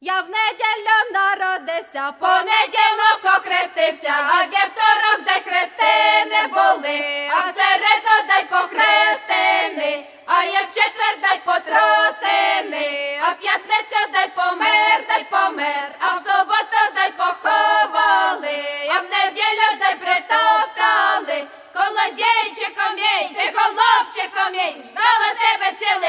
Я в неділю народився, понеділок охрестився, а вівторок де хрестини були, а в середу дай похрестини, а я в четвер дай потросини, а в п'ятницю дай помер, дай помер, а в суботу дай поховали, а в неділю дай притоптали, колодійчиком їй, ти голубчиком їй, ждала тебе цілий.